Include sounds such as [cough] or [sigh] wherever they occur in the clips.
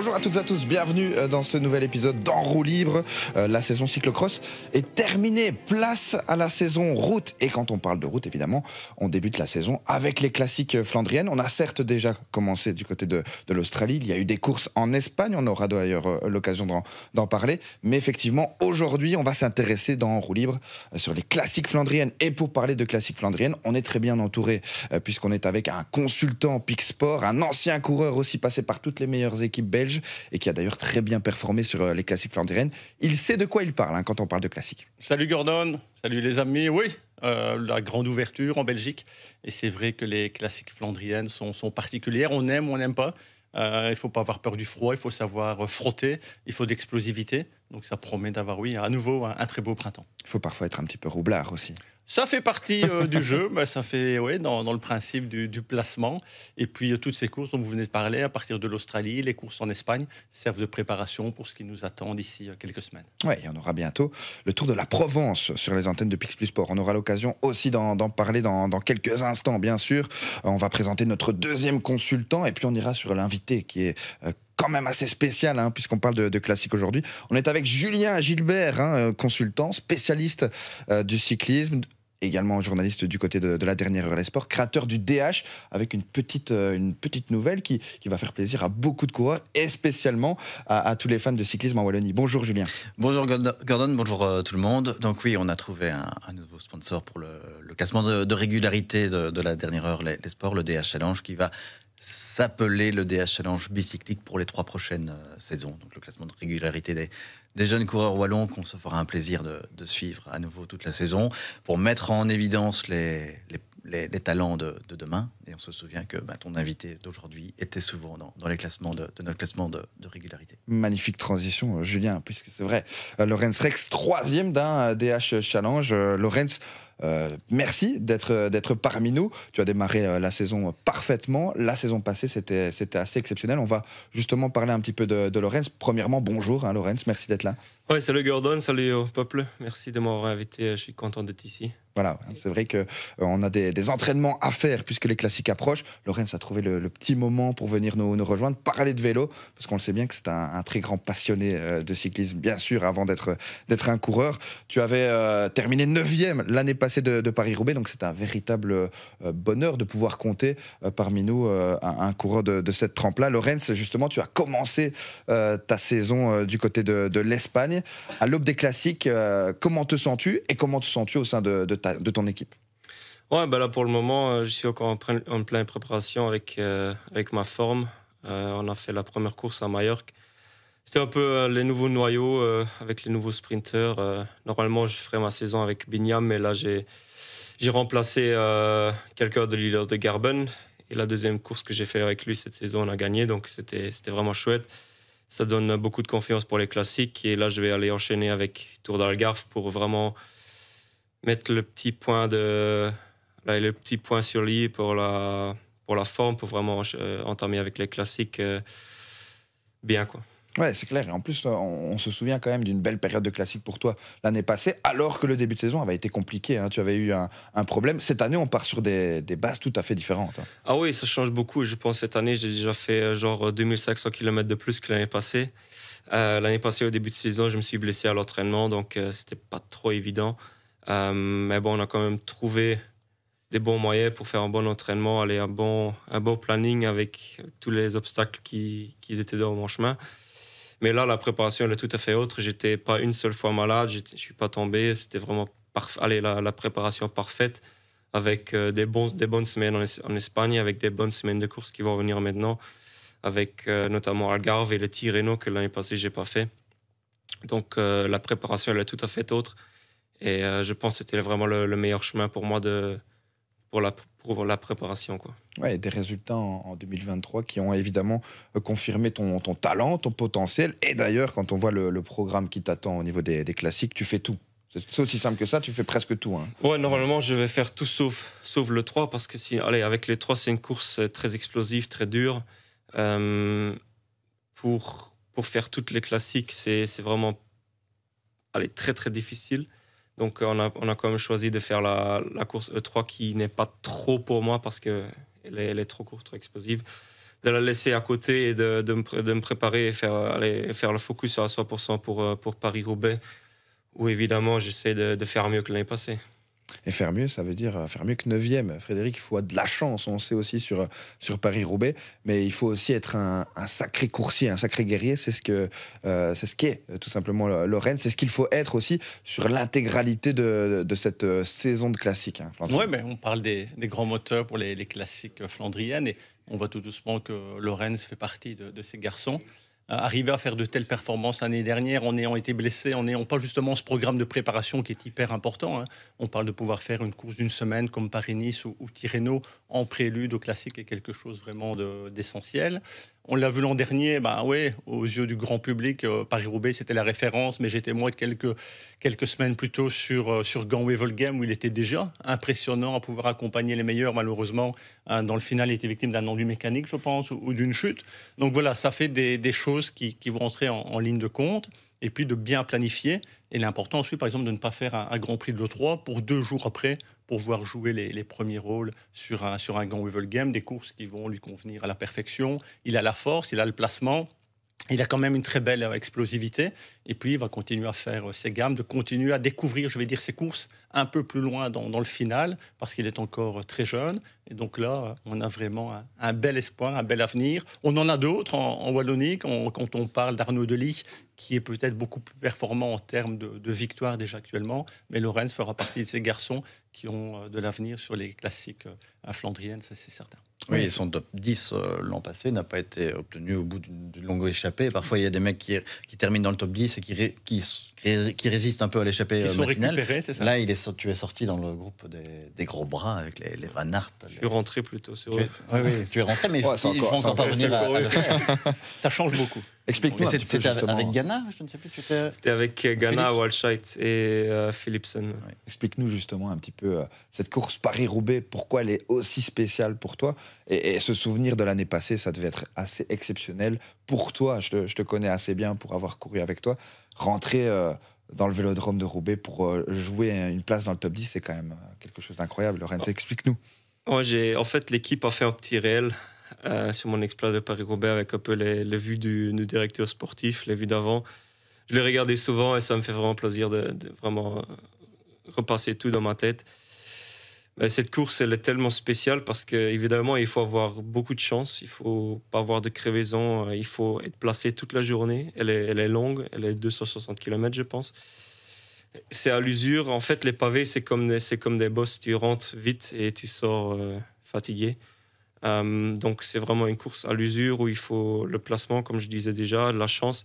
Bonjour à toutes et à tous, bienvenue euh, dans ce nouvel épisode Roue Libre. Euh, la saison cyclocross est terminée, place à la saison route. Et quand on parle de route, évidemment, on débute la saison avec les classiques euh, flandriennes. On a certes déjà commencé du côté de, l'Australie, il y a eu des courses en Espagne, on aura d'ailleurs l'occasion d'en parler. Mais effectivement, aujourd'hui, on va s'intéresser dans Roue Libre sur les classiques flandriennes. Et pour parler de classiques flandriennes, on est très bien entouré puisqu'on est avec un consultant Pic un ancien coureur aussi passé par toutes les meilleures équipes belges et qui a d'ailleurs très bien performé sur euh, les classiques flandriennes Il sait de quoi il parle hein, quand on parle de classiques Salut Gordon, salut les amis. Oui, euh, la grande ouverture en Belgique. Et c'est vrai que les classiques flandriennes sont, particulières. On aime, ou on n'aime pas. Euh, il ne faut pas avoir peur du froid, il faut savoir frotter, il faut d'explosivité. Donc ça promet d'avoir, oui, à nouveau un très beau printemps. Il faut parfois être un petit peu roublard aussi. Ça fait partie euh, du jeu, [laughs] mais ça fait ouais, dans, le principe du, placement. Et puis euh, toutes ces courses dont vous venez de parler, à partir de l'Australie, les courses en Espagne, servent de préparation pour ce qui nous attend d'ici euh, quelques semaines. Oui, on aura bientôt le Tour de la Provence sur les antennes de Pix Plus Sport. On aura l'occasion aussi d'en parler dans, quelques instants, bien sûr. on va présenter notre deuxième consultant et puis on ira sur l'invité qui est quand même assez spécial, hein, puisqu'on parle de, classique aujourd'hui. On est avec Julien Gilbert, hein, consultant, spécialiste du cyclisme, également journaliste du côté de, la dernière heure Sports, créateur du DH, avec une petite, euh, une petite nouvelle qui, qui, va faire plaisir à beaucoup de coureurs et spécialement à, tous les fans de cyclisme en Wallonie. Bonjour Julien. Bonjour Gordon, bonjour euh, tout le monde. Donc oui, on a trouvé un, nouveau sponsor pour le, classement de, régularité de, la dernière heure les, sports, le DH Challenge, qui va s'appeler le DH Challenge bicyclique pour les trois prochaines euh, saisons. Donc le classement de régularité des, des jeunes coureurs wallons qu'on se fera un plaisir de, suivre à nouveau toute la saison pour mettre en évidence les, talents de demain on se souvient que ben, ton invité d'aujourd'hui était souvent dans, dans les classements de, notre classement de, régularité. Magnifique transition, euh, Julien, puisque c'est vrai. Euh, Lorenz Rex, troisième d'un DH euh, Challenge. Lorenz, merci d'être d'être parmi nous. Tu as démarré la saison parfaitement. La saison passée, c'était c'était assez exceptionnel. On va justement parler un petit peu de, Lorenz. Premièrement, bonjour, hein, Lorenz. Merci d'être là. Oui, salut Gordon, salut au peuple. Merci de m'avoir invité. Je suis content d'être ici. Voilà, hein, c'est vrai que on a des, des entraînements à faire puisque les classiques approche. Lorenz a trouvé le, petit moment pour venir nous, nous, rejoindre, parler de vélo, parce qu'on le sait bien que c'est un, très grand passionné euh, de cyclisme, bien sûr, avant d'être un coureur. Tu avais euh, terminé 9e l'année passée de, Paris-Roubaix, donc c'est un véritable euh, bonheur de pouvoir compter parmi nous un, coureur de, cette trempe-là. Lorenz, justement, tu as commencé ta saison du côté de, l'Espagne. À l'aube des classiques, comment te sens-tu et comment te sens-tu au sein de, de ton équipe Ouais, bah là pour le moment, euh, je suis encore en, pleine préparation avec, euh, avec ma forme. Euh, on a fait la première course à Majorque. C'était un peu les nouveaux noyaux avec les nouveaux sprinteurs. normalement, je ferai ma saison avec Bignam, mais là j'ai remplacé quelqu'un de leader de Garben. Et la deuxième course que j'ai fait avec lui cette saison, on a gagné, donc c'était vraiment chouette. Ça donne beaucoup de confiance pour les classiques. Et là, je vais aller enchaîner avec Tour d'Algarve pour vraiment mettre le petit point de Là, le petit point sur l'I pour la, pour la forme, pour vraiment euh, entamer avec les classiques euh, bien. quoi. Ouais, c'est clair. Et en plus, on, se souvient quand même d'une belle période de classique pour toi l'année passée, alors que le début de saison avait été compliqué. Hein. Tu avais eu un, problème. Cette année, on part sur des, bases tout à fait différentes. Hein. Ah oui, ça change beaucoup. Je pense cette année, j'ai déjà fait euh, genre 2500 km de plus que l'année passée. l'année passée, au début de saison, je me suis blessé à l'entraînement, donc ce c'était pas trop évident. mais bon, on a quand même trouvé des bons moyens pour faire un bon entraînement, aller un bon, un bon planning avec tous les obstacles qui, qui étaient dans mon chemin. Mais là, la préparation, elle est tout à fait autre. J'étais pas une seule fois malade, je ne suis pas tombé. C'était vraiment Allez, la, la, préparation parfaite avec euh, des, bons, des bonnes semaines en, Espagne, avec des bonnes semaines de course qui vont venir maintenant, avec euh, notamment Algarve et le Tirreno que l'année passée, j'ai pas fait. Donc euh, la préparation, elle est tout à fait autre. Et je pense que c'était vraiment le, meilleur chemin pour moi de, pour la, pour la préparation. Quoi. Ouais, des résultats en, 2023 qui ont évidemment euh, confirmé ton, ton talent, ton potentiel. Et d'ailleurs, quand on voit le, programme qui t'attend au niveau des, des, classiques, tu fais tout. C'est aussi simple que ça, tu fais presque tout. Hein. Ouais, normalement, je vais faire tout sauf, sauf le 3, parce que si, allez, avec les 3, c'est une course euh, très explosive, très dure. Euh, pour, pour faire toutes les classiques, c'est vraiment allez, très, très difficile. Donc on a, on quand même choisi de faire la, course E3 qui n'est pas trop pour moi parce qu'elle est, elle est trop courte, trop explosive. De la laisser à côté et de, me, préparer et faire, faire le focus à 100% pour, euh, pour Paris-Roubaix, où évidemment j'essaie de, de faire mieux que l'année passée. Et faire mieux, ça veut dire euh, faire mieux que 9e. Frédéric, il faut avoir de la chance, on sait aussi sur, euh, sur Paris-Roubaix, mais il faut aussi être un, sacré coursier, un sacré guerrier. C'est ce euh, qu'est tout simplement Lorraine, c'est ce qu'il faut être aussi sur l'intégralité de, de, cette saison de classique. Hein, oui, mais on parle des, des grands moteurs pour les, les, classiques flandriennes et on voit tout doucement que Lorenz fait partie de, de ces garçons. Euh, arriver à faire de telles performances l'année dernière en ayant été blessé, en n'ayant pas justement ce programme de préparation qui est hyper important. Hein. On parle de pouvoir faire une course d'une semaine comme Paris-Nice ou, ou en prélude au classique est quelque chose vraiment d'essentiel. on l'a vu l'an dernier, bah ouais, aux yeux du grand public, euh, Paris-Roubaix, c'était la référence, mais j'étais moi quelques, quelques semaines plus tôt sur, euh, sur Gand game où il était déjà impressionnant à pouvoir accompagner les meilleurs. Malheureusement, hein, dans le final, il était victime d'un enduit mécanique, je pense, ou, d'une chute. Donc voilà, ça fait des, choses qui, vont entrer en ligne de compte et puis de bien planifier. Et l'important ensuite, par exemple, de ne pas faire un, Grand Prix de l'E3 pour deux jours après pour voir jouer les, premiers rôles sur un, sur un Grand Weevil Game, des courses qui vont lui convenir à la perfection. Il a la force, il a le placement. Il a quand même une très belle euh, explosivité. Et puis, il va continuer à faire euh, ses gammes, de continuer à découvrir, je vais dire, ses courses un peu plus loin dans, le final, parce qu'il est encore euh, très jeune. Et donc là, on a vraiment un, bel espoir, un bel avenir. On en a d'autres en, Wallonie, quand, quand on parle d'Arnaud Delis, qui est peut-être beaucoup plus performant en termes de, de victoires déjà actuellement, mais Lorenz fera partie de ces garçons qui ont euh, de l'avenir sur les classiques euh, à flandrienne, ça c'est certain. Oui, son top 10 euh, l'an passé n'a pas été obtenu au bout d'une longue échappée. Parfois, il y a des mecs qui, terminent dans le top 10 et qui, résistent un peu à l'échappée matinale. Récupérés, ça Là, il est, tu es sorti dans le groupe des, gros bras avec les, les Van Aert. Tu es rentré plutôt sur eux. Oui, oui, tu es rentré, mais ils, encore, vont encore, à, le faire. Ça change beaucoup. Explique-nous. Euh, c'était avec euh, Ghana C'était avec Ghana, Walshite et euh, Philipson. Explique-nous justement un petit peu cette course Paris-Roubaix, pourquoi elle est aussi spéciale pour toi et, ce souvenir de l'année passée, ça devait être assez exceptionnel pour toi. Je te, connais assez bien pour avoir couru avec toi. Rentrer dans le vélodrome de Roubaix pour jouer une place dans le top 10, c'est quand même quelque chose d'incroyable. Lorenz, oh. explique-nous. j'ai en fait, l'équipe a fait un petit réel euh, sur mon exploit de Paris-Roubaix avec un peu les, vues du, directeur sportif, les vues d'avant. Je les regardais souvent et ça me fait vraiment plaisir de, vraiment euh, repasser tout dans ma tête. Mais cette course, elle est tellement spéciale parce qu'évidemment, il faut avoir beaucoup de chance, il ne faut pas avoir de crevaison, il faut être placé toute la journée. Elle est, longue, elle est 260 km, je pense. C'est à l'usure. En fait, les pavés, c'est comme, des, comme bosses. Tu rentres vite et tu sors euh, fatigué. Euh, donc c'est vraiment une course à l'usure où il faut le placement, comme je disais déjà, la chance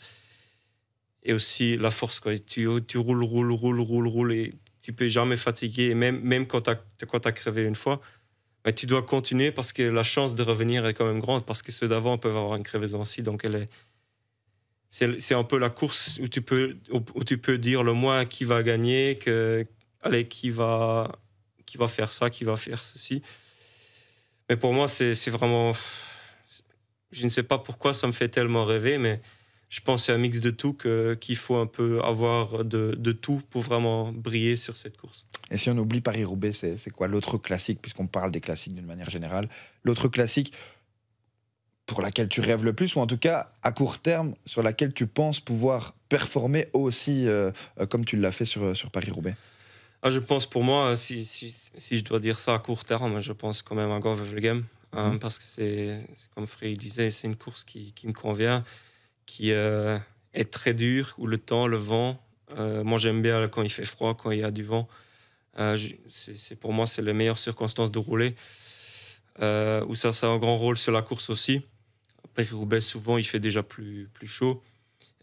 et aussi la force. Tu, roules, roules, roules, roules, roules et tu peux jamais fatiguer. même, même quand tu as, as, crevé une fois, mais bah, tu dois continuer parce que la chance de revenir est quand même grande parce que ceux d'avant peuvent avoir une crevaison aussi. Donc c'est un peu la course où tu peux où tu peux dire le moins qui va gagner que allez qui va qui va faire ça qui va faire ceci mais pour moi, c'est vraiment. Je ne sais pas pourquoi ça me fait tellement rêver, mais je pense que c'est un mix de tout qu'il faut un peu avoir de, tout pour vraiment briller sur cette course. Et si on oublie Paris-Roubaix, c'est quoi l'autre classique, puisqu'on parle des classiques d'une manière générale L'autre classique pour laquelle tu rêves le plus, ou en tout cas à court terme, sur laquelle tu penses pouvoir performer aussi euh, euh, comme tu l'as fait sur Paris-Roubaix ah, je pense pour moi, si, si, si, je dois dire ça à court terme, je pense quand même à of the Game. parce que c'est, comme Frey disait, c'est une course qui, qui, me convient, qui euh, est très dure, où le temps, le vent. Euh, moi, j'aime bien quand il fait froid, quand il y a du vent. Euh, c'est, pour moi, c'est les meilleures circonstances de rouler. où ça, ça a un grand rôle sur la course aussi. Après Roubaix, souvent, il fait déjà plus, plus chaud.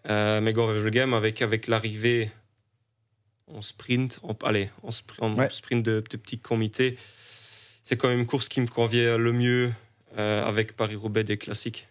mais the Game, avec, avec l'arrivée on sprint, allez, on sprint de, petits petit comité, c'est quand même une course qui me convient le mieux euh, avec Paris-Roubaix des classiques.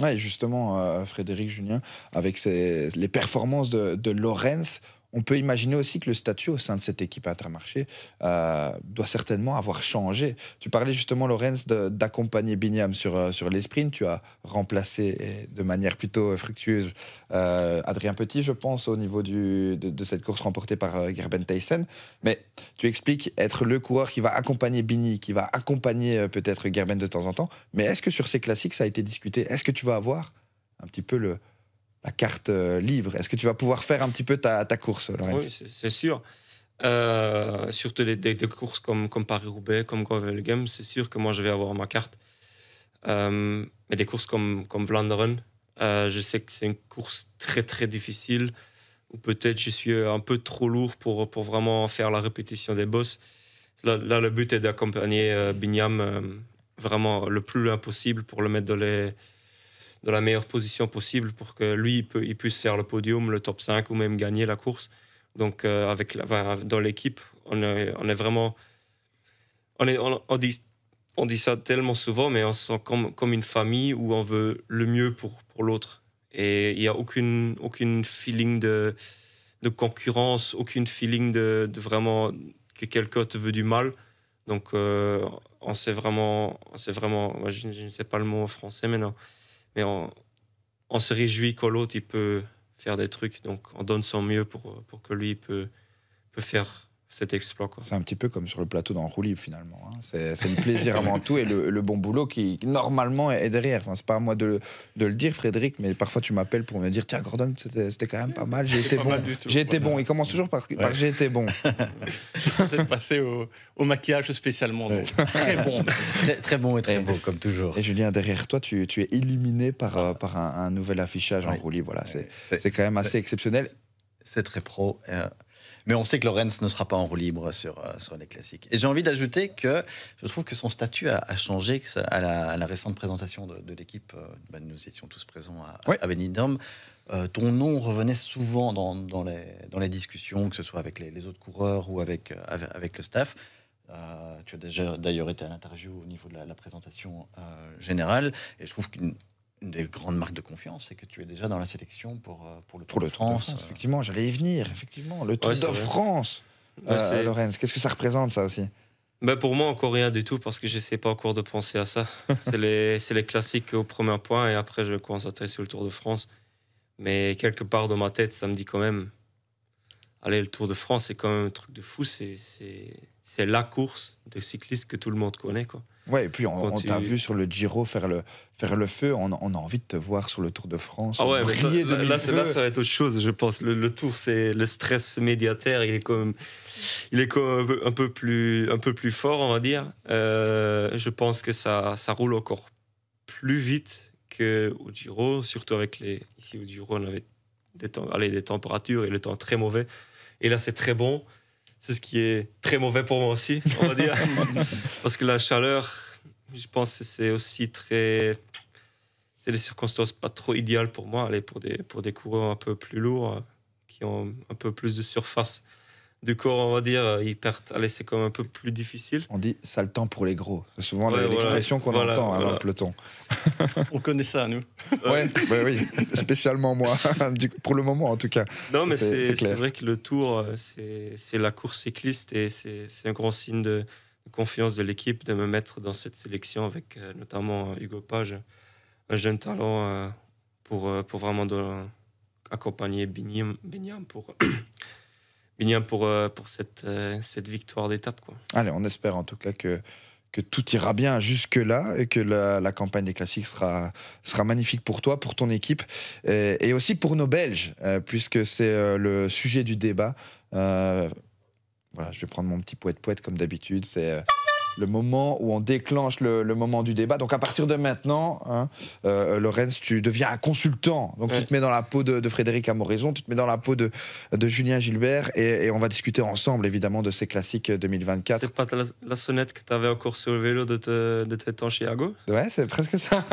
Oui, justement, euh, Frédéric Julien, avec les performances de, de Lorenz, on peut imaginer aussi que le statut au sein de cette équipe intermarché euh, doit certainement avoir changé. Tu parlais justement, Lorenz, d'accompagner Bignam sur, euh, sur les sprints. Tu as remplacé de manière plutôt fructueuse euh, Adrien Petit, je pense, au niveau de, cette course remportée par Gerben Tyson Mais tu expliques être le coureur qui va accompagner Bini, qui va accompagner peut-être Gerben de temps en temps. Mais est-ce que sur ces classiques, ça a été discuté Est-ce que tu vas avoir un petit peu le, la carte euh, libre. Est-ce que tu vas pouvoir faire un petit peu ta, course, Oui, c'est sûr. Euh, surtout des, courses comme, Paris-Roubaix, comme Gravel Games, c'est sûr que moi je vais avoir ma carte. Euh, mais des courses comme, comme Vlaanderen, je sais que c'est une course très très difficile, ou peut-être je suis un peu trop lourd pour, pour vraiment faire la répétition des boss. Là, le but est d'accompagner Binyam vraiment le plus loin possible pour le mettre dans les, dans la meilleure position possible pour que lui, il, puisse faire le podium, le top 5 ou même gagner la course. Donc, euh, avec dans l'équipe, on est, on est, vraiment. On, est, dit, on dit ça tellement souvent, mais on se sent comme, comme une famille où on veut le mieux pour, pour l'autre. Et il n'y a aucune, aucune feeling de, de concurrence, aucune feeling de, vraiment que quelqu'un te veut du mal. Donc, euh, on sait vraiment. On vraiment je, je, ne sais pas le mot en français maintenant mais on, se réjouit que l'autre il peut faire des trucs, donc on donne son mieux pour, pour que lui peut, peut faire c'est un petit peu comme sur le plateau d'enroulis, finalement. Hein. C'est le plaisir avant tout et le, bon boulot qui normalement est derrière. Enfin, c'est pas à moi de, le dire, Frédéric, mais parfois tu m'appelles pour me dire Tiens, Gordon, c'était quand même pas mal, j'ai été bon. J'ai été bon. Il commence toujours par, j'ai été bon. [laughs] c'est passé au, au, maquillage spécialement. Très bon. Très, bon et très beau, comme toujours. Et Julien, derrière toi, tu, es illuminé par, ah. un, nouvel affichage en Voilà, c'est quand même assez exceptionnel. C'est très pro. Euh, mais on sait que Lorenz ne sera pas en roue libre sur, euh, sur les classiques. Et j'ai envie d'ajouter que je trouve que son statut a, changé à la, à la, récente présentation de, l'équipe. Euh, ben, nous étions tous présents à, à Benidorm. Euh, ton nom revenait souvent dans, dans, les, dans, les, discussions, que ce soit avec les, autres coureurs ou avec, avec, le staff. tu as déjà d'ailleurs été à l'interview au niveau de la, présentation générale. Et je trouve qu'une une des grandes marques de confiance, c'est que tu es déjà dans la sélection pour, euh, pour le Tour, de, France, Effectivement, j'allais y venir, effectivement. Le Tour de France, bah, euh, Lorenz, qu'est-ce que ça représente, ça aussi Ben pour moi, encore rien du tout, parce que je sais pas encore de penser à ça. [laughs] c'est les, les, classiques au premier point, et après, je vais concentrer sur le Tour de France. Mais quelque part dans ma tête, ça me dit quand même allez, le Tour de France, c'est quand même un truc de fou. C'est la course de cycliste que tout le monde connaît. Quoi. Ouais, et puis on, t'a vu sur le Giro faire le, faire le feu, on, a envie de te voir sur le Tour de France. Ah ouais, là, ça va être autre chose, je pense. Le, Tour, c'est le stress médiataire, il est comme, il est un, peu, plus, un peu plus fort, on va dire. Euh, je pense que ça, ça roule encore plus vite qu'au Giro, surtout avec les. Ici, au Giro, on avait des, temps, des températures et le temps très mauvais. Et là, c'est très bon. C'est ce qui est très mauvais pour moi aussi, on va dire. [laughs] Parce que la chaleur, je pense que c'est aussi très. C'est des circonstances pas trop idéales pour moi, aller pour des, pour des coureurs un peu plus lourds, euh, qui ont un peu plus de surface. Du coup, on va dire, euh, ils partent Allez, c'est comme un peu plus difficile. On dit ça le temps pour les gros. C'est souvent l'expression qu'on entend hein, dans le peloton. [laughs] on connaît ça, nous. ouais, oui, spécialement moi, [laughs] pour le moment en tout cas. Non, mais c'est vrai que le tour, euh, c'est la course cycliste et c'est un grand signe de, confiance de l'équipe de me mettre dans cette sélection avec euh, notamment Hugo Page, un jeune talent pour, pour vraiment accompagner Binyam pour bien pour, euh, pour cette, euh, cette victoire d'étape. Allez, on espère en tout cas que, que tout ira bien jusque-là et que la, campagne des classiques sera, sera magnifique pour toi, pour ton équipe et, aussi pour nos Belges, euh, puisque c'est le sujet du débat. voilà, je vais prendre mon petit poète-poète comme d'habitude le moment où on déclenche le, moment du débat. Donc à partir de maintenant, hein, euh, Lorenz, tu deviens un consultant. Donc tu te mets dans la peau de, Frédéric Amoraison, tu te mets dans la peau de, Julien Gilbert et, on va discuter ensemble évidemment de ces classiques 2024. C'est pas la, sonnette que tu avais course sur le vélo de, te, de Chiago Ouais, c'est presque ça.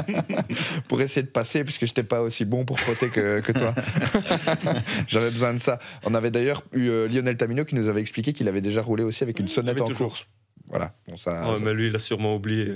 [laughs] pour essayer de passer, puisque je n'étais pas aussi bon pour frotter que, toi. [laughs] J'avais besoin de ça. On avait d'ailleurs eu euh, Lionel Tamino qui nous avait expliqué qu'il avait déjà roulé aussi avec une sonnette en course. Voilà. Bon, ça, Mais lui, il a sûrement oublié.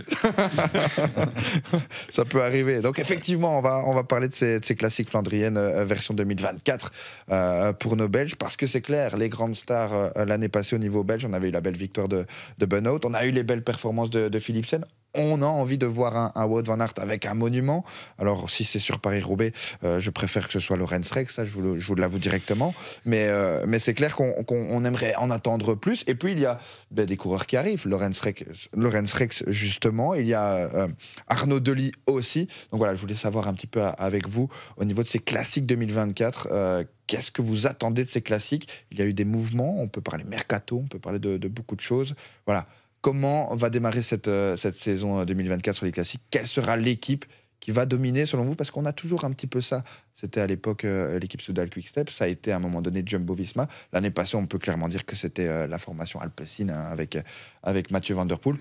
[laughs] ça peut arriver. Donc, effectivement, on va, on va parler de ces, classiques flandriennes euh, version 2024 euh, pour nos Belges, parce que c'est clair, les grandes stars euh, l'année passée au niveau belge, on avait eu la belle victoire de, de Benoît, on a eu les belles performances de, de Philipsen on a envie de voir un, un Wout van Aert avec un monument. Alors, si c'est sur Paris-Roubaix, euh, je préfère que ce soit Lorenz Rex, ça je vous, je l'avoue directement. Euh, mais, c'est clair qu'on, aimerait en attendre plus. Et puis, il y a ben, des coureurs qui arrivent. Lorenz Rex, Rex justement. Il y a euh, Arnaud Delis aussi. Donc voilà, je voulais savoir un petit peu avec vous, au niveau de ces classiques 2024, qu'est-ce que vous attendez de ces classiques Il y a eu des mouvements, on peut parler mercato, on peut parler de beaucoup de choses. Voilà. Comment va démarrer cette, euh, cette saison 2024 euh, sur les classiques Quelle sera l'équipe qui va dominer selon vous Parce qu'on a toujours un petit peu ça. C'était à l'époque euh, l'équipe Soudal Quick-Step, ça a été à un moment donné Jumbo Visma. L'année passée, on peut clairement dire que c'était la formation Alpecin hein, avec, avec Mathieu Van Poel.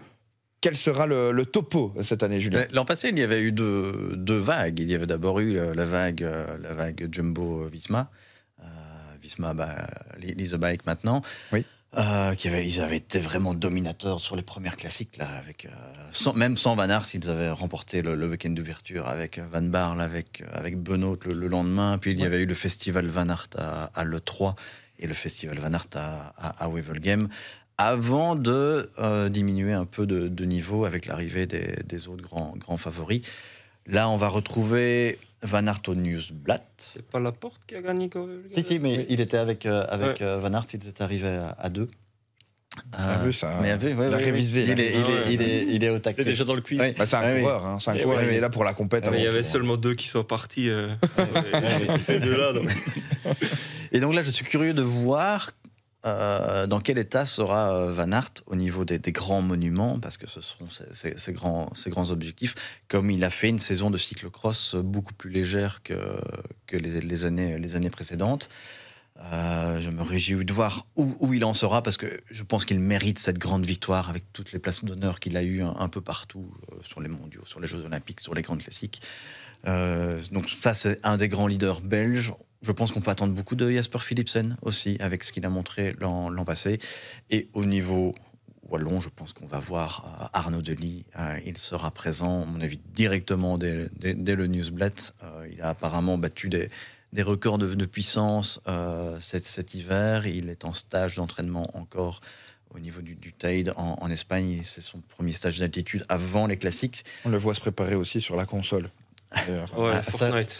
Quel sera le, topo cette année, Julien L'an passé, il y avait eu deux, deux vagues. Il y avait d'abord eu la vague, la vague Jumbo Visma. Visma, bah, les, les maintenant. Oui. Euh, qui avait, ils avaient été vraiment dominateurs sur les premières classiques là, avec euh, même sans Van Aert, ils avaient remporté le, week-end d'ouverture avec euh, Van Barl, avec avec Benoît le, lendemain. Puis il y avait eu le festival Van art à, le 3 et le festival Van Aert à, à, avant de diminuer un peu de, niveau avec l'arrivée des, autres grands, grands favoris. Là, on va retrouver Van Aert au Newsblatt. C'est pas la porte qui a gagné Si, si, mais il était avec, euh, avec euh, Van Aert, ils étaient arrivés à, deux. Ah, euh, vu ça. Hein. il a révisé. Il, est, il, est, ah il, est, il est au taquet. Il est déjà dans le cuir. Bah, c'est un ah coureur. Hein. un coureur il est là pour la compète. il y avait seulement deux qui sont partis. Euh. [laughs] ces deux-là. Et donc là, je suis curieux de voir euh, dans quel état sera euh, Van Aert au niveau des, grands monuments, parce que ce seront ses grands, ces, grands, objectifs, comme il a fait une saison de cyclocross beaucoup plus légère que, que les, années, les années précédentes. Euh, je me réjouis de voir où, il en sera parce que je pense qu'il mérite cette grande victoire avec toutes les places d'honneur qu'il a eues un, peu partout sur les mondiaux, sur les Jeux Olympiques, sur les grandes classiques. donc ça, c'est un des grands leaders belges je pense qu'on peut attendre beaucoup de Jasper Philipsen aussi, avec ce qu'il a montré l'an passé. Et au niveau wallon, je pense qu'on va voir euh, Arnaud Delis. Euh, il sera présent, à mon avis, directement dès, le Newsblatt. Euh, il a apparemment battu des, records de, puissance cet, hiver. Il est en stage d'entraînement encore au niveau du, du Tide en, en Espagne. C'est son premier stage d'altitude avant les classiques. On le voit se préparer aussi sur la console. Ouais, ah, Fortnite.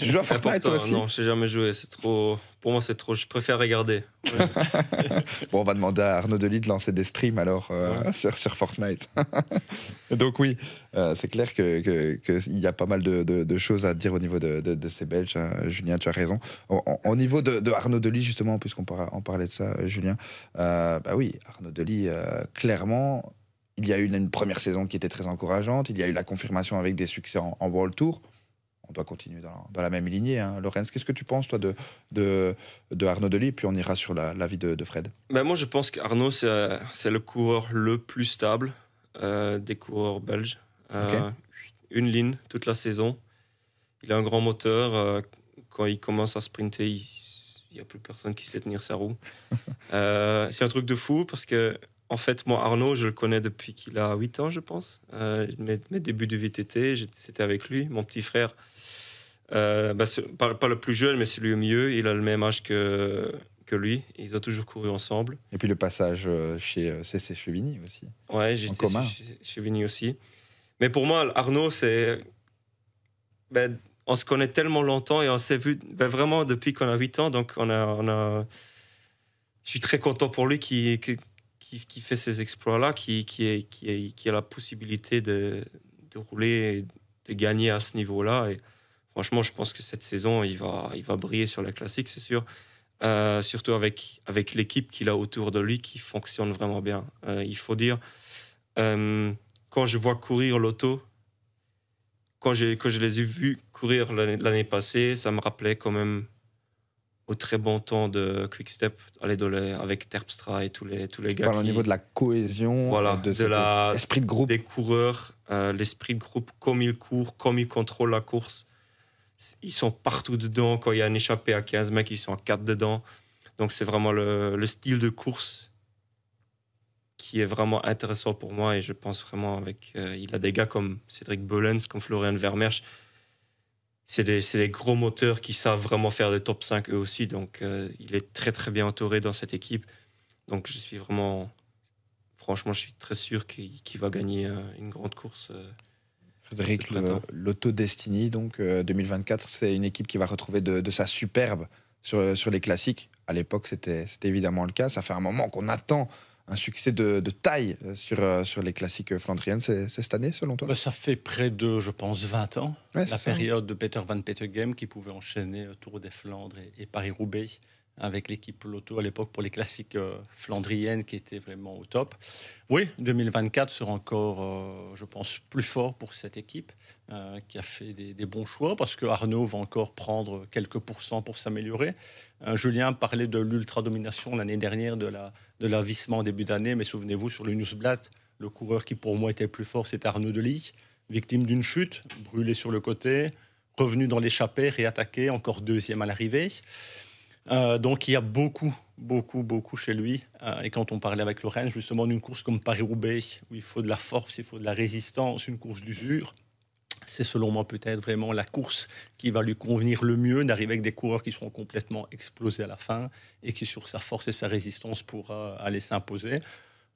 tu à Fortnite aussi Non, j'ai jamais joué. C'est trop. Pour moi, c'est trop. Je préfère regarder. [laughs] bon, on va demander à Arnaud Delis de lancer des streams alors euh, [laughs] sur, Fortnite. [laughs] Donc oui, euh, c'est clair que qu'il y a pas mal de, choses à dire au niveau de, ces Belges. Hein. Julien, tu as raison. Au, niveau de, Arnaud Delis justement, puisqu'on parlait de ça, euh, Julien. bah oui, Arnaud Delis, clairement il y a eu une, première saison qui était très encourageante. Il y a eu la confirmation avec des succès en, World Tour. On doit continuer dans, la même lignée. Hein. Lorenz, qu'est-ce que tu penses, toi, de, Arnaud Delis Puis on ira sur l'avis de, Fred. Ben moi, je pense qu'Arnaud, c'est le coureur le plus stable euh, des coureurs belges. Euh, une ligne toute la saison. Il a un grand moteur. Euh, quand il commence à sprinter, il n'y a plus personne qui sait tenir sa roue. [laughs] c'est un truc de fou parce que en fait, moi, Arnaud, je le connais depuis qu'il a 8 ans, je pense. Euh, mes, débuts du VTT, c'était avec lui. Mon petit frère, euh, bah, pas, le plus jeune, mais celui au mieux. il a le même âge que, que lui. Ils ont toujours couru ensemble. Et puis le passage euh, chez CC Chevigny aussi. Ouais, j'étais chez Chevigny aussi. Mais pour moi, Arnaud, c'est. Ben, on se connaît tellement longtemps et on s'est vu ben, vraiment depuis qu'on a 8 ans. Donc, on a, je suis très content pour lui qui, qui, fait ces exploits-là, qui, est, qui, a la possibilité de, rouler et de gagner à ce niveau-là. Et franchement, je pense que cette saison, il va, il va briller sur la classique, c'est sûr. Euh, surtout avec, avec l'équipe qu'il a autour de lui qui fonctionne vraiment bien. Euh, il faut dire, euh, quand je vois courir l'auto, quand quand je les ai vus courir l'année passée, ça me rappelait quand même au très bon temps de Quickstep, aller avec Terpstra et tous les, tous les gars. au niveau de la cohésion, voilà, de, l'esprit de groupe. Des coureurs, euh, l'esprit de groupe, comme ils courent, comme ils contrôlent la course. Ils sont partout dedans. Quand il y a un échappé à 15 mecs, ils sont à 4 dedans. Donc c'est vraiment le, le, style de course qui est vraiment intéressant pour moi. Et je pense vraiment avec. Euh, il a des gars comme Cédric Bollens, comme Florian Vermersch c'est des, gros moteurs qui savent vraiment faire des top 5 eux aussi. Donc, euh, il est très, très bien entouré dans cette équipe. Donc, je suis vraiment. Franchement, je suis très sûr qu'il va gagner euh, une grande course. Euh, Frédéric, l'Auto Destiny, donc 2024, c'est une équipe qui va retrouver de, sa superbe sur, sur les classiques. À l'époque, c'était évidemment le cas. Ça fait un moment qu'on attend un succès de, taille euh, sur, euh, sur les classiques flandriennes. C'est cette année, selon toi bah, Ça fait près de, je pense, 20 ans, la période de Peter Van Peteghem qui pouvait enchaîner euh, Tour des Flandres et, Paris-Roubaix avec l'équipe Lotto à l'époque pour les classiques flandriennes qui étaient vraiment au top. Oui, 2024 sera encore, je pense, plus fort pour cette équipe qui a fait des, bons choix parce que Arnaud va encore prendre quelques pourcents pour s'améliorer. Julien parlait de l'ultra-domination l'année dernière de la, de l'avissement en début d'année, mais souvenez-vous sur le Newsblatt, le coureur qui pour moi était le plus fort, c'est Arnaud Delis, victime d'une chute, brûlé sur le côté, revenu dans l'échappée, réattaqué, encore deuxième à l'arrivée. Euh, donc il y a beaucoup, beaucoup, beaucoup chez lui. Euh, et quand on parlait avec Lorraine, justement, d'une course comme Paris-Roubaix, où il faut de la force, il faut de la résistance, une course d'usure, c'est selon moi peut-être vraiment la course qui va lui convenir le mieux, d'arriver avec des coureurs qui seront complètement explosés à la fin et qui sur sa force et sa résistance pourra euh, aller s'imposer.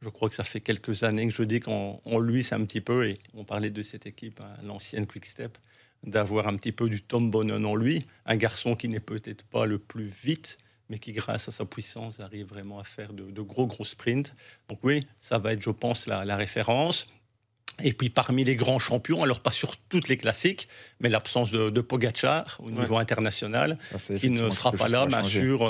Je crois que ça fait quelques années que je dis qu'on lui c'est un petit peu, et on parlait de cette équipe, hein, l'ancienne Quick Step, d'avoir un petit peu du Tom Bonnen en lui, un garçon qui n'est peut-être pas le plus vite, mais qui, grâce à sa puissance, arrive vraiment à faire de, gros, gros sprints. Donc oui, ça va être, je pense, la référence. Et puis parmi les grands champions, alors pas sur toutes les classiques, mais l'absence de, de Pogacar au niveau international, qui ne sera pas là sur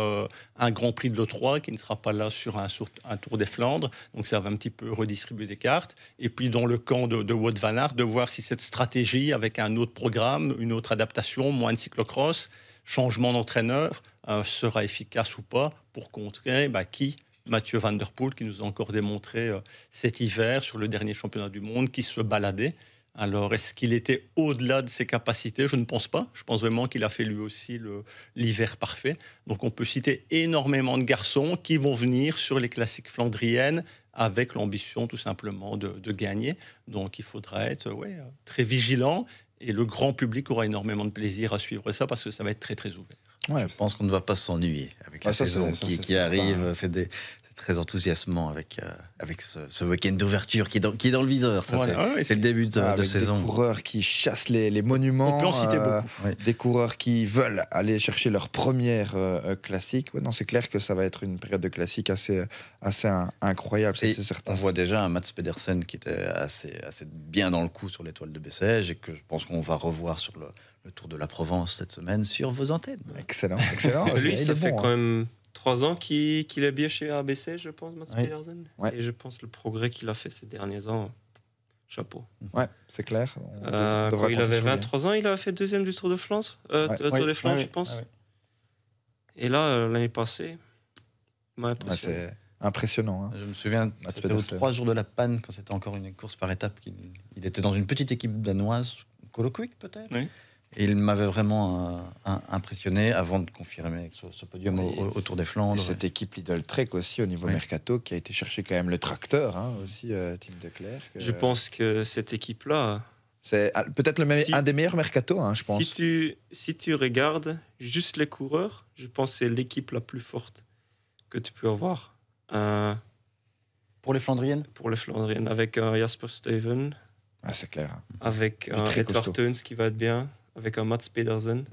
un Grand Prix de l'O3, qui ne sera pas là sur un, un, Tour des Flandres. Donc ça va un petit peu redistribuer des cartes. Et puis dans le camp de, de Wout van Aert, de voir si cette stratégie avec un autre programme, une autre adaptation, moins de cyclocross, changement d'entraîneur, euh, sera efficace ou pas pour contrer bah, qui Mathieu Van Der Poel, qui nous a encore démontré euh, cet hiver sur le dernier championnat du monde, qui se baladait. Alors, est-ce qu'il était au-delà de ses capacités Je ne pense pas. Je pense vraiment qu'il a fait lui aussi l'hiver parfait. Donc, on peut citer énormément de garçons qui vont venir sur les classiques flandriennes avec l'ambition tout simplement de, gagner. Donc, il faudra être ouais, très vigilant et le grand public aura énormément de plaisir à suivre ça parce que ça va être très très ouvert. Ouais, je pense qu'on ne va pas s'ennuyer avec ah, la saison qui, qui arrive. C'est des, très enthousiasmant avec, euh, avec ce, week-end d'ouverture qui, est dans, qui est dans le viseur. c'est, le début de, ah, saison. Des coureurs qui chassent les, monuments. On peut en citer euh, beaucoup. Des coureurs qui veulent aller chercher leur première euh, classique. non, c'est clair que ça va être une période de classique assez, assez incroyable, c'est certain. On voit déjà un Mats Pedersen qui était assez, assez bien dans le coup sur l'étoile de Bessèges et que je pense qu'on va revoir sur le, Tour de la Provence cette semaine sur vos antennes. Excellent, excellent. [laughs] Lui, ça fait hein. quand même trois ans qu'il est bien chez ABC, je pense, Mats ouais. Et je pense le progrès qu'il a fait ces derniers ans, chapeau. Ouais, c'est clair. Euh, hein. il avait 23 ans, il a fait deuxième du Tour de France, je pense. Et là, euh, l'année passée, m'a impressionnant. Hein. Je me souviens, c'était aux trois jours de la panne, quand c'était encore une course par étapes. Il, était dans une petite équipe danoise, Coloquic peut-être. Oui il m'avait vraiment euh, impressionné avant de confirmer ce, podium autour des Flandres. cette équipe Lidl Trek aussi au niveau mercato qui a été chercher quand même le tracteur hein, aussi, euh, Tim euh. Je pense que cette équipe-là. C'est ah, peut-être un des meilleurs mercato, hein, je pense. Si tu, si tu regardes juste les coureurs, je pense que c'est l'équipe la plus forte que tu peux avoir. pour les Flandriennes Pour les Flandriennes, avec Jasper Steven. Ah, c'est clair. Hein. Avec Edward ce qui va être bien avec un Mats Pedersen.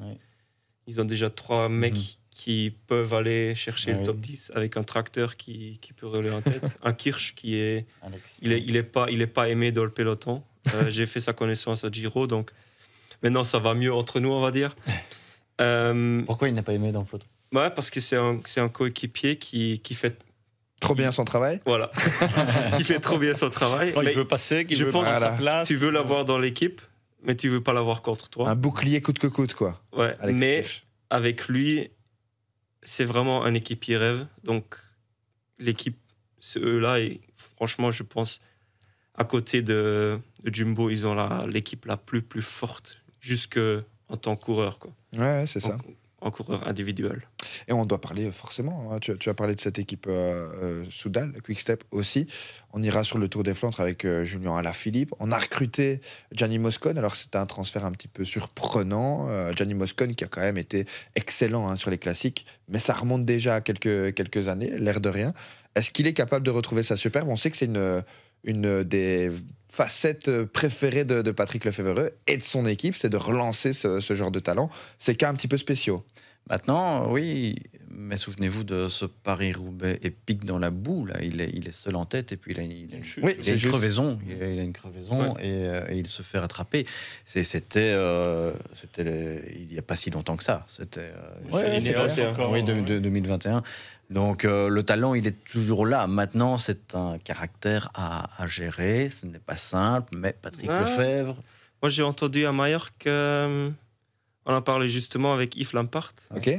Ils ont déjà trois mecs mhm. qui peuvent aller chercher le top 10 avec un tracteur qui, qui peut rouler en tête. [laughs] un Kirsch qui est. Il n'est il est pas, il est pas aimé dans le peloton. Euh, [laughs] j'ai fait sa connaissance à Giro, donc maintenant ça va mieux entre nous, on va dire. [laughs] Euh, Pourquoi il n'est pas aimé dans le peloton ouais, Parce que c'est un, un coéquipier qui, qui fait trop bien son travail. Voilà. il fait trop bien son travail. il veut passer, il je pense, sa place. Tu veux l'avoir dans l'équipe, mais tu veux pas l'avoir contre toi. Un bouclier coûte que coûte, quoi. Ouais, mais avec lui, c'est vraiment un équipier rêve. Donc, l'équipe, eux-là, et franchement, je pense, à côté de, Jumbo, ils ont l'équipe la, plus, plus forte, jusque en tant que coureur, quoi. Ouais, c'est ça. En coureur individuel. Et on doit parler forcément, hein. tu, as parlé de cette équipe euh, euh, Soudal, Quickstep aussi. On ira sur le Tour des Flandres avec euh, Julien Alaphilippe. On a recruté Gianni Moscone. alors c'était un transfert un petit peu surprenant. Gianni Moscone, qui a quand même été excellent hein, sur les classiques, mais ça remonte déjà à quelques, années, l'air de rien. Est-ce qu'il est capable de retrouver sa superbe On sait que c'est une, des facettes préférées de, Patrick Lefebvre et de son équipe, c'est de relancer ce, genre de talent. C'est cas un petit peu spéciaux. Maintenant, oui, mais souvenez-vous de ce Paris-Roubaix épique dans la boue. Là. Il, est, il est seul en tête et puis il a, il a une chute. Oui, il, a une crevaison, euh, et, il se fait rattraper. C'était euh, il n'y a pas si longtemps que ça. C'était euh, ouais, oui, de, 2021. Donc euh, le talent, il est toujours là. Maintenant, c'est un caractère à, gérer. Ce n'est pas simple, mais Patrick Lefebvre. Moi, j'ai entendu à Mallorca on en parlait justement avec Yves Lampart. Ok.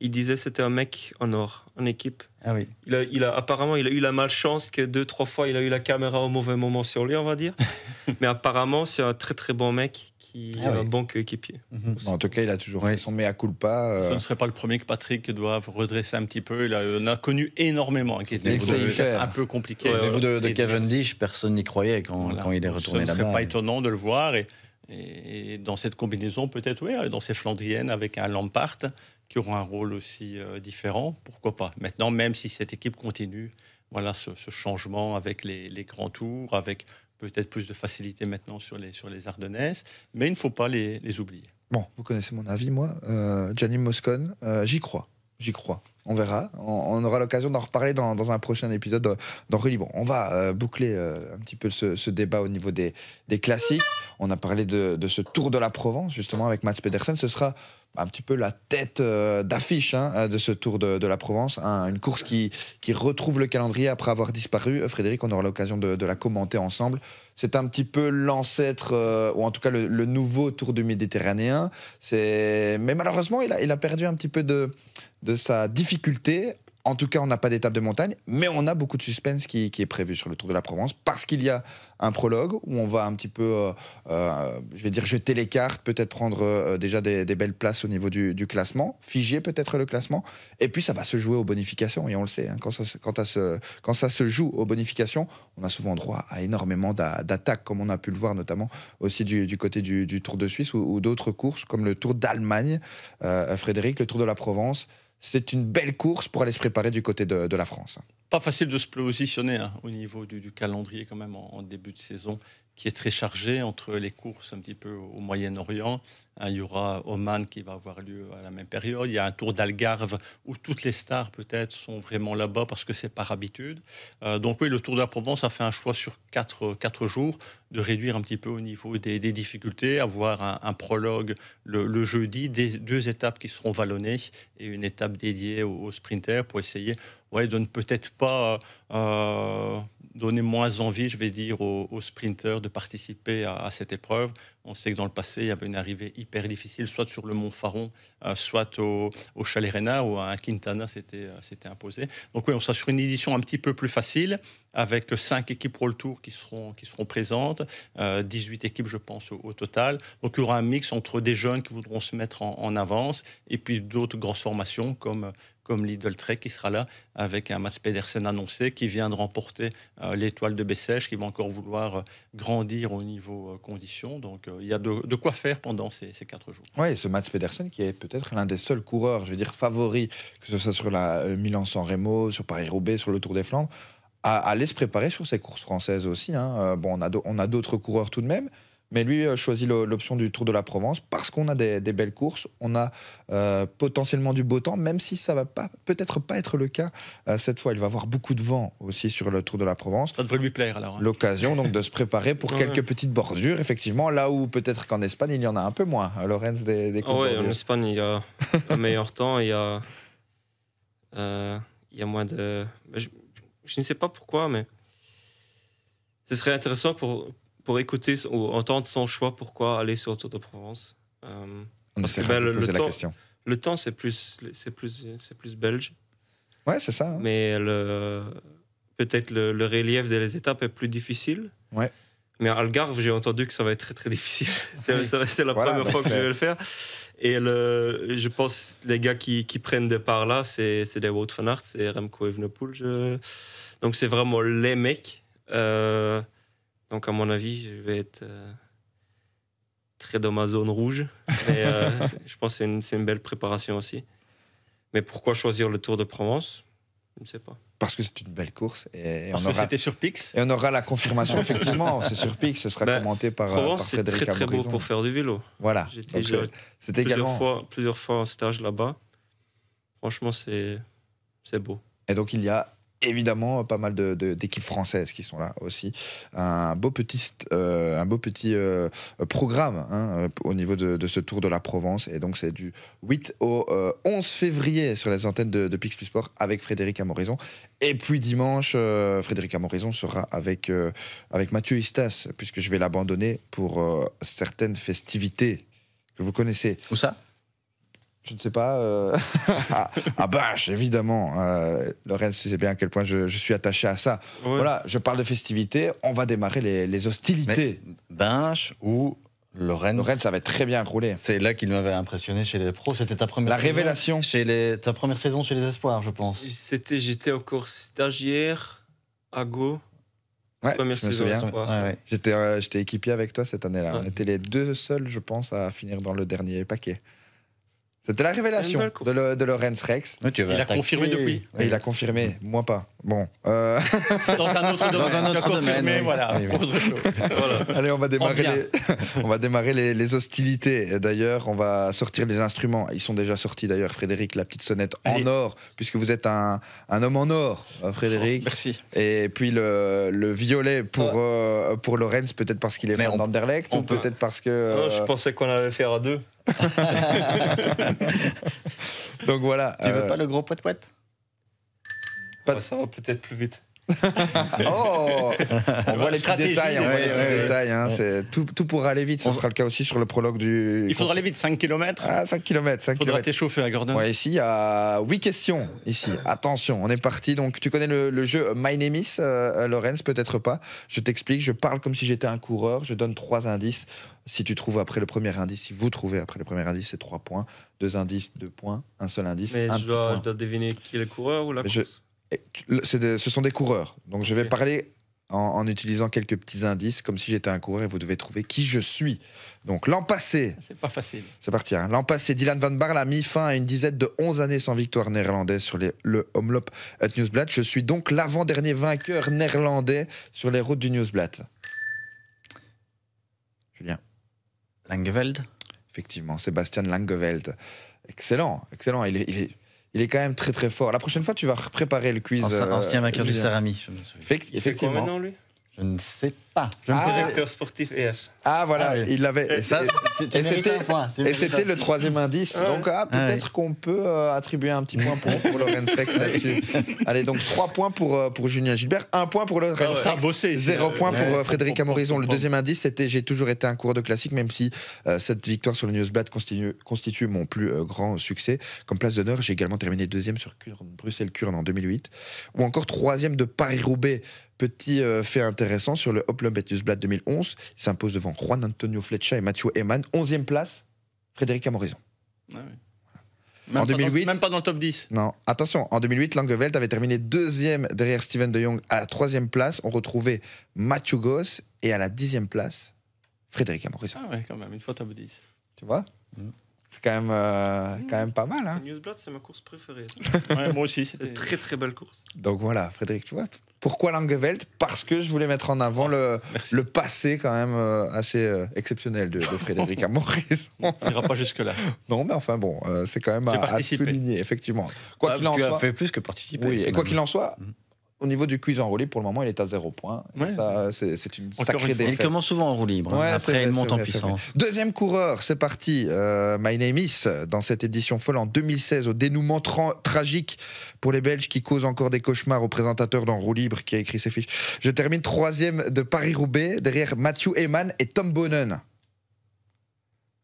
Il disait c'était un mec en or, en équipe. Ah oui. Il a, apparemment, il a eu la malchance que deux, trois fois, il a eu la caméra au mauvais moment sur lui, on va dire. [laughs] Mais apparemment, c'est un très, très bon mec qui ah un bon coéquipier. Mhm. En tout cas, il a toujours fait son mea culpa. pas. Euh. Ce ne serait pas le premier que Patrick doive redresser un petit peu. Il en a, connu énormément, hein, qui était un peu compliqué. Au niveau de, Kevin Dish, personne n'y croyait quand, il est retourné là-bas. Ce ne serait pas étonnant de le voir. Et et, dans cette combinaison, peut-être, oui, dans ces Flandriennes avec un Lampart qui auront un rôle aussi euh, différent, pourquoi pas. Maintenant, même si cette équipe continue, voilà ce, changement avec les, grands tours, avec peut-être plus de facilité maintenant sur les, sur les Ardennaises, mais il ne faut pas les, les oublier. Bon, vous connaissez mon avis, moi. Euh, Gianni Moscone, euh, j'y crois. J'y crois. On verra. On, aura l'occasion d'en reparler dans, un prochain épisode euh, dans Rue Bon, On va euh, boucler euh, un petit peu ce, débat au niveau des, des classiques. On a parlé de, ce Tour de la Provence, justement, avec Mats Pedersen. Ce sera un petit peu la tête d'affiche hein, de ce Tour de, la Provence. une course qui, qui, retrouve le calendrier après avoir disparu. Frédéric, on aura l'occasion de, la commenter ensemble. C'est un petit peu l'ancêtre, ou en tout cas le, nouveau Tour du Méditerranéen. Mais malheureusement, il il a perdu un petit peu de, de sa difficulté. En tout cas, on n'a pas d'étape de montagne, mais on a beaucoup de suspense qui, est prévu sur le Tour de la Provence parce qu'il y a un prologue où on va un petit peu, euh, euh, je vais dire, jeter les cartes, peut-être prendre euh, déjà des, belles places au niveau du, classement, figer peut-être le classement, et puis ça va se jouer aux bonifications, et on le sait, hein, quand, ça, se, quand ça se joue aux bonifications, on a souvent droit à énormément d'attaques, comme on a pu le voir notamment aussi du, côté du, Tour de Suisse ou d'autres courses comme le Tour d'Allemagne, Frédéric, le Tour de la Provence c'est une belle course pour aller se préparer du côté de, la France. Pas facile de se positionner hein, au niveau du, calendrier quand même en, début de saison qui est très chargé entre les courses un petit peu au Moyen-Orient, Hein, il y aura Oman qui va avoir lieu à la même période. Il y a un tour d'Algarve où toutes les stars peut-être sont vraiment là-bas parce que c'est par habitude. Euh, donc oui, le tour de la Provence a fait un choix sur quatre, jours de réduire un petit peu au niveau des, difficultés, avoir un, prologue le, jeudi, deux étapes qui seront vallonnées et une étape dédiée aux, aux sprinters pour essayer ouais, ne peut-être pas euh, euh, donner moins envie, je vais dire, aux, aux sprinteurs de participer à, cette épreuve. On sait que dans le passé, il y avait une arrivée hyper difficile, soit sur le Mont Faron, euh, soit au, au Chalet ou à Quintana, c'était c'était imposé. Donc oui, on sera sur une édition un petit peu plus facile, avec cinq équipes le Tour qui seront, qui seront présentes, 18 équipes, je pense, au, total. Donc il y aura un mix entre des jeunes qui voudront se mettre en, en avance et puis d'autres grosses formations comme comme Lidl Trek qui sera là avec un Mats Pedersen annoncé qui vient de remporter euh, l'étoile de Bessèche, qui va encore vouloir euh, grandir au niveau euh, conditions. Donc il y a de, quoi faire pendant ces, quatre jours. Oui, ce Mats Pedersen qui est peut-être l'un des seuls coureurs, je veux dire, favoris, que ce soit sur la Milan-San Remo, sur Paris-Roubaix, sur le Tour des Flandres, à, aller se préparer sur ces courses françaises aussi. Hein. Bon, on a d'autres coureurs tout de même. Mais lui euh, choisit l'option du Tour de la Provence parce qu'on a des, belles courses, on a euh, potentiellement du beau temps, même si ça va pas peut-être pas être le cas euh, cette fois. Il va avoir beaucoup de vent aussi sur le Tour de la Provence. Ça devrait lui plaire alors. Hein. L'occasion donc de se préparer pour [laughs] quelques petites bordures, effectivement, là où peut-être qu'en Espagne il y en a un peu moins. Hein, Lorenz des, des oh en Espagne il y a [laughs] un meilleur temps, il y a il y a moins de. je ne sais pas pourquoi, mais ce serait intéressant pour pour écouter, ou entendre son choix, pourquoi aller sur Tour euh, de Provence. on le, la temps, question. Le temps, c'est plus, c'est plus, c'est plus belge. Ouais, c'est ça. Hein. Mais peut-être le, relief relief des étapes est plus difficile. Ouais. Mais à Algarve, j'ai entendu que ça va être très très difficile. [laughs] c'est, la première fois que je vais le faire. Et je pense les gars qui, prennent des parts là, c'est, des Wout van c'est Remco Evenepoel. Donc c'est vraiment les mecs. Euh, donc, à mon avis, je vais être euh, très dans ma zone rouge. Mais, euh, [laughs] je pense que c'est une, belle préparation aussi. Mais pourquoi choisir le Tour de Provence Je ne sais pas. Parce que c'est une belle course. Et, on que aura... c'était sur Pix Et on aura la confirmation, effectivement. [laughs] c'est sur Pix, ce sera ben, commenté par, Provence, par Frédéric C'est très, beau pour faire du vélo. Voilà. J'étais euh, plusieurs, également... fois, plusieurs fois en stage là-bas. Franchement, c'est, c'est beau. Et donc, il y a évidemment euh, pas mal d'équipes françaises qui sont là aussi. Un beau petit, euh, un beau petit euh, programme hein, au niveau de, ce Tour de la Provence. Et donc c'est du 8 au 11 février sur les antennes de, Pix Plus Sport avec Frédéric Amorison. Et puis dimanche, Frédéric Amorison sera avec, avec Mathieu Istas, puisque je vais l'abandonner pour certaines festivités que vous connaissez. Où ça je ne sais pas. Euh... [laughs] ah, ah bâche, évidemment. Euh, Lorenz, tu sais bien à quel point je, suis attaché à ça. Voilà, je parle de festivités. On va démarrer les, hostilités. Bâche ou Lorenz. Lorenz, ça avait très bien roulé. C'est là qu'il m'avait impressionné chez les pros. C'était ta première. La saison révélation. Chez les, ta première saison chez les espoirs, je pense. C'était, j'étais cours stagiaire à Go. Ouais, première saison J'étais, euh, j'étais équipier avec toi cette année-là. On était les deux seuls, je pense, à finir dans le dernier paquet. C'était la révélation de, Lorenz Rex. il a confirmé depuis. il a confirmé, moi pas. Bon. Euh. [laughs] Dans un autre domaine. Allez, [laughs] on va démarrer, les, on va démarrer les, hostilités. D'ailleurs, on va sortir les instruments. Ils sont déjà sortis d'ailleurs, Frédéric, la petite sonnette en or, puisque vous êtes un, homme en or, hein, Frédéric. Oh, merci. Et puis le, violet pour, euh, pour Lorenz, peut-être parce qu'il est fan d'Anderlecht, ou peut-être parce que... Oh, je euh, pensais qu'on allait faire à deux. [laughs] Donc voilà. Tu veux euh, pas le gros pot poète Ça va peut-être plus vite. [laughs] oh On voit les détails, on voit les détails. Hein, c'est tout, pourra pour aller vite. Ce sera le cas aussi sur le prologue du. Il faudra aller vite, 5 km. Ah, 5 km. 5 faudra t'échauffer à Gordon. Ouais, ici, il y a 8 questions. Ici, attention, on est parti. Donc, tu connais le, jeu My Name Is, euh, euh, Lorenz, peut-être pas. Je t'explique, je parle comme si j'étais un coureur, je donne trois indices. Si tu trouves après le premier indice, si vous trouvez après le premier indice, c'est 3 points. Deux indices, 2 points, un seul indice. un je, dois, je, dois, deviner qui est le coureur ou la course ce sont des coureurs. Donc je vais parler en, utilisant quelques petits indices, comme si j'étais un coureur et vous devez trouver qui je suis. Donc l'an passé. Ah, c'est pas facile. C'est parti. Hein. L'an passé, Dylan Van Barl a mis fin à une dizaine de 11 années sans victoire néerlandaise sur le homelop at Newsblad. Je suis donc l'avant-dernier vainqueur néerlandais sur les routes du Newsblad. Julien. Langeveld Effectivement, Sébastien Langeveld. Excellent, excellent. il est il est quand même très très fort. La prochaine fois, tu vas préparer le quiz. Ancien, euh, ancien vainqueur du Sarami. Effectivement. Je ne sais pas. Je me ah, sportif EH. Ah voilà, ah il l'avait. Et c'était le troisième indice. Ah donc ah, peut-être qu'on peut euh, attribuer un petit point pour, Lorenz Rex [laughs] là-dessus. Allez, donc trois points pour, euh, pour Julien Gilbert, un point pour Lorenz Rex. Zéro point pour euh, Frédéric Amorison. Le deuxième indice, c'était J'ai toujours été un coureur de classique, même si cette victoire sur le Newsblad constitue, mon plus grand succès. Comme place d'honneur, j'ai également terminé deuxième sur bruxelles curne en 2008, ou encore troisième de Paris-Roubaix Petit euh, fait intéressant sur le Hop Blatt 2011, il s'impose devant Juan Antonio Fletcher et Mathieu Eman. 11e place, Frédéric Amorison. Ah même, en 2008, même pas dans le top 10. Non, attention, en 2008, Langeveld avait terminé deuxième derrière Steven de Jong. À la troisième place, on retrouvait Mathieu Goss et à la dixième place, Frédéric Amorison. Ah ouais, quand même, une fois top 10. Tu vois mm. C'est quand même, euh, quand même pas mal. Hein. Newsblad, c'est ma course préférée. moi aussi, c'était une très très belle course. Donc voilà, Frédéric, tu vois, pourquoi Langeveld Parce que je voulais mettre en avant le, le passé quand même euh, assez euh, exceptionnel de, Frédéric à Maurice. Il n'ira pas jusque-là. Non, mais enfin bon, c'est quand même à, souligner, effectivement. Quoi qu'il en tu as fait plus que participer. Oui, et quoi qu'il en soit, mm au niveau du quiz en pour le moment, il est à zéro point ça, c'est une sacrée défaite. Il commence souvent en roue libre. Hein, après, il monte en puissance. Deuxième coureur, c'est parti. Euh, My Name Is, dans cette édition folle en 2016, au dénouement tragique pour les Belges qui causent encore des cauchemars au présentateur d'En roue libre qui a écrit ses fiches. Je termine troisième de Paris-Roubaix, derrière Matthew Heyman et Tom Bonnen.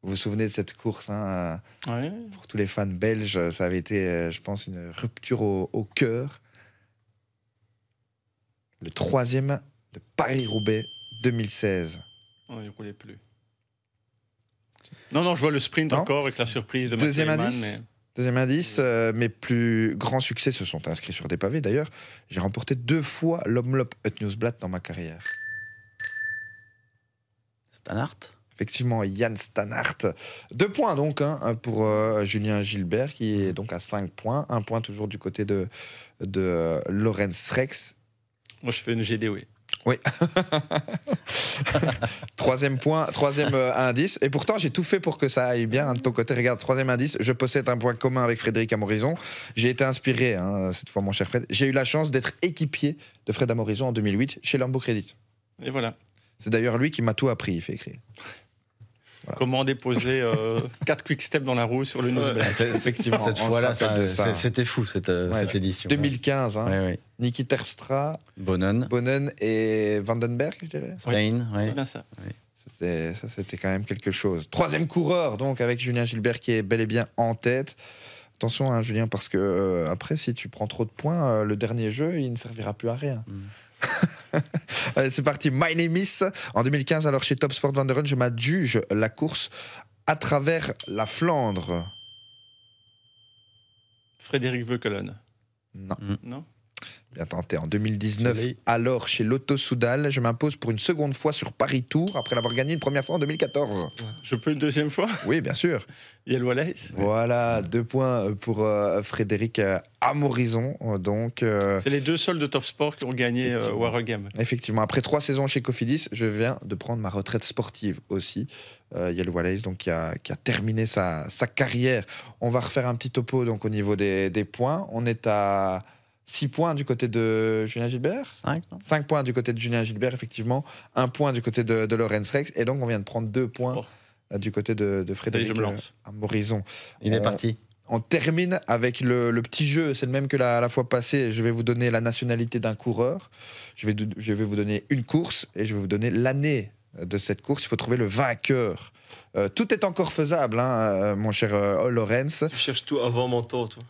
Vous vous souvenez de cette course hein, euh, Pour tous les fans belges, ça avait été, euh, je pense, une rupture au cœur le troisième de Paris-Roubaix 2016. Oh, il roulait plus. Non, non, je vois le sprint encore avec la surprise de Deuxième indice. Deuxième indice, euh, mes plus grands succès se sont inscrits sur des pavés d'ailleurs. J'ai remporté deux fois l'Omlop Newsblatt dans ma carrière. Stanart. Effectivement, Yann Stanart. Deux points donc hein, pour euh, Julien Gilbert qui est donc à cinq points. Un point toujours du côté de, de euh, Lorenz Rex moi, je fais une GD, e. oui. Oui. [laughs] troisième point, troisième euh, indice. Et pourtant, j'ai tout fait pour que ça aille bien. Hein, de ton côté, regarde, troisième indice. Je possède un point commun avec Frédéric Amorison. J'ai été inspiré, hein, cette fois, mon cher Fred. J'ai eu la chance d'être équipier de Fred Amorison en 2008 chez Lambo Credit. Et voilà. C'est d'ailleurs lui qui m'a tout appris, il fait écrire. Comment déposer euh, 4 [laughs] quick steps dans la roue sur le newsblast. Ah, cette fois-là, c'était fou cette, euh, édition. 2015, hein. ouais, Niki Bonnen. et Vandenberg, je dirais. C'est bien ça. c'était quand même quelque chose. Troisième coureur, donc, avec Julien Gilbert qui est bel et bien en tête. Attention, hein, Julien, parce que euh, après, si tu prends trop de points, euh, le dernier jeu, il ne servira plus à rien. Mm. [laughs] Allez, c'est parti. My name is. En 2015, alors chez Top Sport Run je m'adjuge la course à travers la Flandre. Frédéric Veux-Colonne Non. Non bien tenté, en 2019, alors chez Lotto Soudal. Je m'impose pour une seconde fois sur Paris Tour, après l'avoir gagné une première fois en 2014. Je peux une deuxième fois Oui, bien sûr. Yael Wallace Voilà, deux points euh, pour euh, Frédéric euh, Amorison. Donc, C'est les deux seuls de Top Sport qui ont gagné Wargame. Effectivement, après trois saisons chez Cofidis, je viens de prendre ma retraite sportive aussi. Yael Wallace, donc, qui a, qui a terminé sa, carrière. On va refaire un petit topo donc, au niveau des points. On est à... 6 points du côté de Julien Gilbert. 5, points du côté de Julien Gilbert, effectivement. 1 point du côté de, Lorenz Rex. Et donc, on vient de prendre 2 points oh. euh, du côté de, Frédéric euh, Morison. Il est parti. On termine avec le, petit jeu. C'est le même que la, la, fois passée. Je vais vous donner la nationalité d'un coureur. Je vais, je vais vous donner une course et je vais vous donner l'année de cette course. Il faut trouver le vainqueur euh, tout est encore faisable, hein, euh, mon cher euh, Lorenz. cherche tout avant mon temps, toi.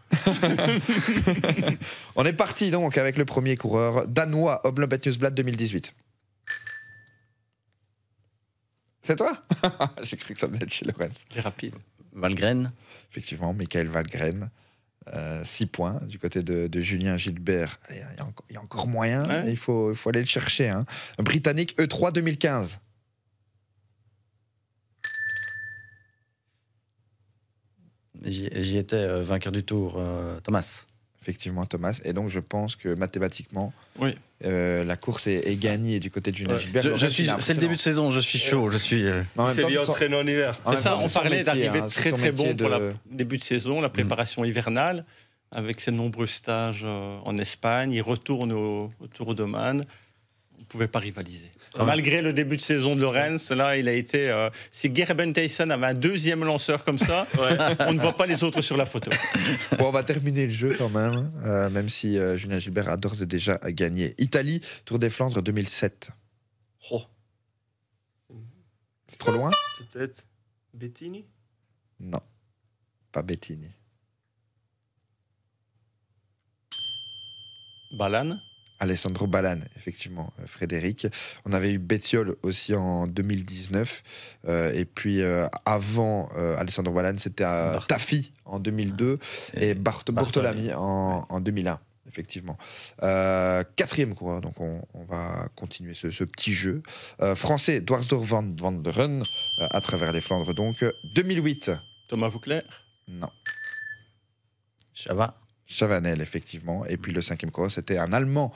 [laughs] On est parti donc avec le premier coureur danois, Newsblad 2018. C'est toi [laughs] J'ai cru que ça venait de chez Lorenz. C'est rapide. Valgren. Effectivement, Michael Valgren. 6 points du côté de, Julien Gilbert. Il y, a encore moyen, il, faut, aller le chercher. Hein. Britannique E3 2015. j'y étais euh, vainqueur du tour, euh, Thomas. Effectivement, Thomas. Et donc, je pense que mathématiquement, oui. Euh, la course est, gagnée du côté de Gilbert. Je, suis, c'est le début de saison, je suis chaud, je suis. C'est bien entraîné en hiver. C'est ça, on parlait d'arriver hein, très très bon pour le début de saison, la mm. préparation hivernale, avec ses nombreux stages en Espagne. Il retourne au, au Tour de Man. On ne pouvait pas rivaliser malgré le début de saison de Lorenz. Là, il a été. Euh, si Gerben Tyson avait un deuxième lanceur comme ça, [laughs] on ne voit pas les autres sur la photo. [laughs] Bon, on va terminer le jeu quand même, euh, même si euh, Julien Gilbert a d'ores et déjà gagné. Italie, Tour des Flandres 2007. Oh. C'est trop loin Peut-être Bettini Non, pas Bettini. Balan Alessandro Balan, effectivement, euh, Frédéric. On avait eu Bettiol aussi en 2019. Euh, et puis euh, avant Alessandro Balan, c'était Taffy en 2002 et, Bartholomew Bart en, 2001 effectivement. quatrième coureur, donc on, va continuer ce, petit jeu. français, Dwarsdorf van, van der Run, à travers les Flandres, donc 2008. Thomas Vauclair Non. Chava Chavanel, effectivement. Et puis le cinquième course c'était un Allemand,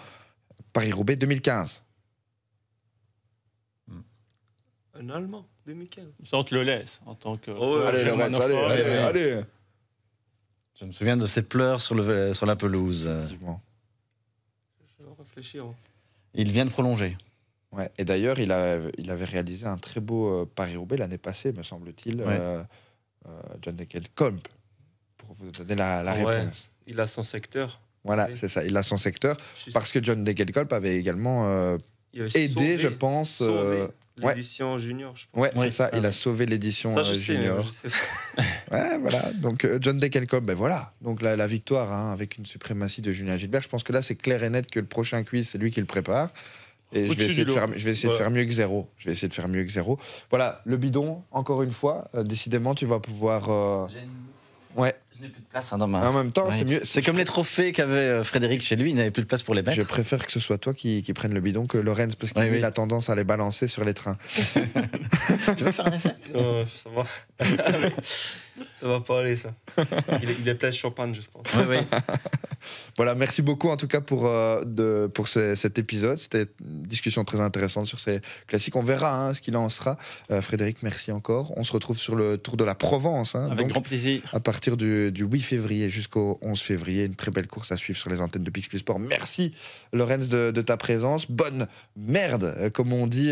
Paris-Roubaix 2015. Hmm. Un Allemand 2015 Ça, on te le laisse en tant que. Oh, allez, allez, allez, Je me souviens de ses pleurs sur, le, sur la pelouse. Effectivement. Hein. Il vient de prolonger. Et d'ailleurs, il, il, avait réalisé un très beau euh, Paris-Roubaix l'année passée, me semble-t-il. Euh, euh, John Deckel Comp, vous donner la, réponse. Il a son secteur. Voilà, c'est ça, il a son secteur. Parce que John Degelkolb avait également euh, aidé, je pense. Euh, l'édition junior, je pense. Ouais, c'est ça, ah il a sauvé l'édition junior. ça je euh, sais. [laughs] ouais, voilà. Donc, euh, John Dekelcom, ben voilà. Donc, la, victoire hein, avec une suprématie de Julien Gilbert. Je pense que là, c'est clair et net que le prochain quiz, c'est lui qui le prépare. Et je vais essayer, de faire, je vais essayer de faire mieux que zéro. Je vais essayer de faire mieux que zéro. Voilà, le bidon, encore une fois. décidément, tu vas pouvoir. Ouais, je plus de place hein, En même temps, c'est mieux. C'est comme les trophées qu'avait euh, Frédéric chez lui, il n'avait plus de place pour les mettre. Je préfère que ce soit toi qui, prenne le bidon que Lorenz, parce qu'il a tendance à les balancer sur les trains. [laughs] tu veux faire un essai va. [laughs] Ça va pas aller, ça. [laughs] Il est, il plein de champagne, je pense. Oui, oui. voilà, merci beaucoup en tout cas pour, euh, de, pour cet épisode. C'était une discussion très intéressante sur ces classiques. On verra hein, ce qu'il en sera. Euh, Frédéric, merci encore. On se retrouve sur le Tour de la Provence. Hein, Avec grand plaisir. À partir du, 8 février jusqu'au 11 février. Une très belle course à suivre sur les antennes de Pix Plus Sport. Merci, Lorenz, de, ta présence. Bonne merde, euh, comme on dit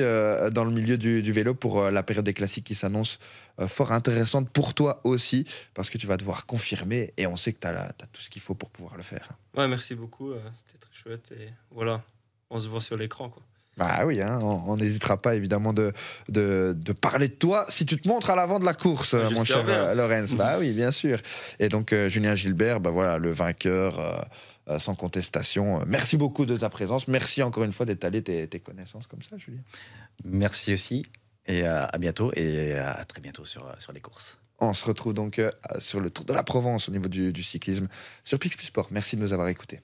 dans le milieu du, du vélo pour la période des classiques qui s'annonce euh, fort intéressante pour toi aussi, parce que tu vas devoir confirmer et on sait que tu as, tout ce qu'il faut pour pouvoir le faire. Ouais, merci beaucoup, euh, c'était très chouette et voilà, on se voit sur l'écran. Bah oui, hein, on n'hésitera pas évidemment de, de, parler de toi si tu te montres à l'avant de la course, bah, mon cher euh, Lorenz. Bah oui, bien sûr. Et donc Julien Gilbert, bah voilà, le vainqueur. sans contestation. Merci beaucoup de ta présence. Merci encore une fois d'étaler tes, tes connaissances comme ça, Julien. Merci aussi. Et euh, à bientôt et euh, à très bientôt sur, euh, sur les courses. On se retrouve donc sur le Tour de la Provence au niveau du, du cyclisme sur Pix Plus Sport. Merci de nous avoir écoutés.